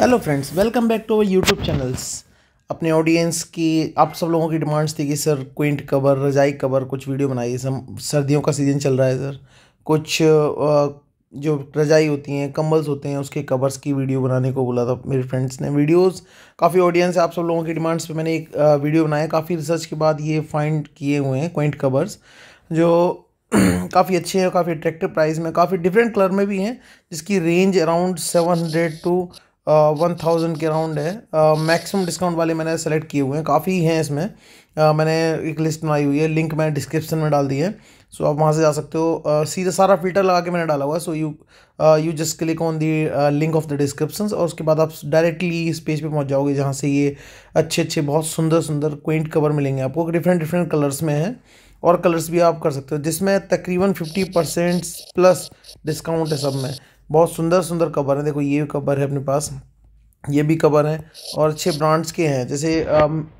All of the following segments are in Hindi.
hello friends welcome back to our YouTube channels अपने ऑडियंस की आप सब लोगों की डिमांड्स थी कि सर क्विंट कवर रजाई कवर कुछ वीडियो बनाइए सर सर्दियों का सीज़न चल रहा है सर कुछ जो रजाई होती हैं कम्बल्स होते हैं उसके कवर्स की वीडियो बनाने को बोला था मेरे फ्रेंड्स ने वीडियोस काफ़ी ऑडियंस आप सब लोगों की डिमांड्स पे मैंने एक वीडियो बनाया काफ़ी रिसर्च के बाद ये फाइंड किए हुए हैं क्विंट कवर्स जो काफ़ी अच्छे हैं काफ़ी अट्रैक्टिव प्राइस में काफ़ी डिफरेंट कलर में भी हैं जिसकी range around seven hundred to one thousand के अराउंड है मैक्सिमम डिस्काउंट वाले मैंने सेलेक्ट किए हुए हैं काफ़ी हैं इसमें मैंने एक लिस्ट बनाई हुई है लिंक मैंने डिस्क्रिप्शन में डाल दी है सो आप वहाँ से जा सकते हो सीधा सारा फिल्टर लगा के मैंने डाला हुआ है so you you just click on the link of the description और उसके बाद आप डायरेक्टली इस पेज पे पहुँच जाओगे जहाँ से ये अच्छे अच्छे बहुत सुंदर सुंदर क्विंट कवर मिलेंगे आपको डिफरेंट डिफरेंट कलर्स में है और कलर्स भी आप कर सकते हो जिसमें तकरीबन फिफ्टी परसेंट प्लस डिस्काउंट है सब में बहुत सुंदर सुंदर कबर हैं देखो ये भी कबर है अपने पास ये भी कबर हैं और अच्छे ब्रांड्स के हैं जैसे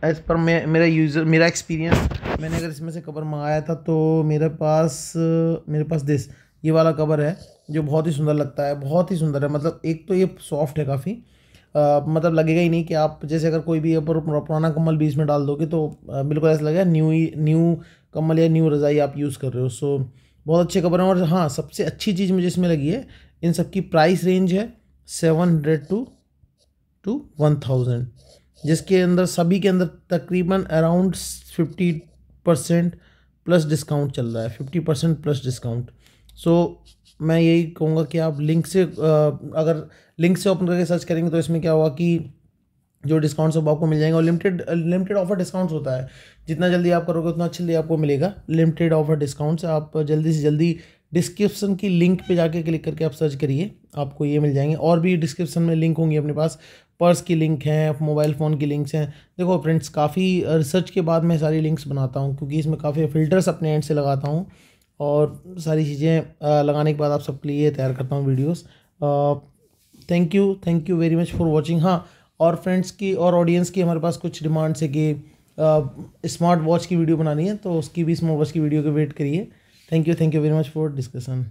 एज़ पर मे मेरा यूज़र मेरा एक्सपीरियंस मैंने अगर इसमें से कबर मंगाया था तो मेरे पास मेरे पास दिस ये वाला कबर है जो बहुत ही सुंदर लगता है बहुत ही सुंदर है मतलब एक तो ये सॉफ्ट है काफ़ी मतलब लगेगा ही नहीं कि आप जैसे अगर कोई भी अपर पुराना कम्बल बीच में डाल दोगे तो बिल्कुल ऐसा लगेगा न्यू न्यू कम्बल या न्यू रज़ाई आप यूज़ कर रहे हो सो बहुत अच्छे कबर हैं और हाँ सबसे अच्छी चीज़ मुझे इसमें लगी है इन सब की प्राइस रेंज है seven hundred to to one thousand जिसके अंदर सभी के अंदर तकरीबन around fifty percent plus discount चल रहा है fifty percent plus discount so मैं यही कहूँगा कि आप लिंक से अगर लिंक से ओपन करके सर्च करेंगे तो इसमें क्या हुआ कि जो डिस्काउंट वो आपको मिल जाएंगे और लिमिटेड लिमिटेड ऑफर डिस्काउंट्स होता है जितना जल्दी आप करोगे उतना अच्छे लिए आपको मिलेगा लिमिटेड ऑफर डिस्काउंट्स आप जल्दी से जल्दी डिस्क्रिप्शन की लिंक पे जाके क्लिक करके आप सर्च करिए आपको ये मिल जाएंगे और भी डिस्क्रिप्शन में लिंक होंगी अपने पास पर्स की लिंक हैं मोबाइल फ़ोन की लिंक्स हैं देखो फ्रेंड्स काफ़ी रिसर्च के बाद मैं सारी लिंक्स बनाता हूँ क्योंकि इसमें काफ़ी फ़िल्टर्स अपने एंड से लगाता हूँ और सारी चीज़ें लगाने के बाद आप सबके लिए तैयार करता हूँ videos thank you thank you very much for watching हाँ और फ्रेंड्स की और ऑडियंस की हमारे पास कुछ डिमांड्स है कि स्मार्ट वॉच की वीडियो बनानी है तो उसकी भी स्मार्ट वॉच की वीडियो के वेट करिए thank you thank you very much for discussion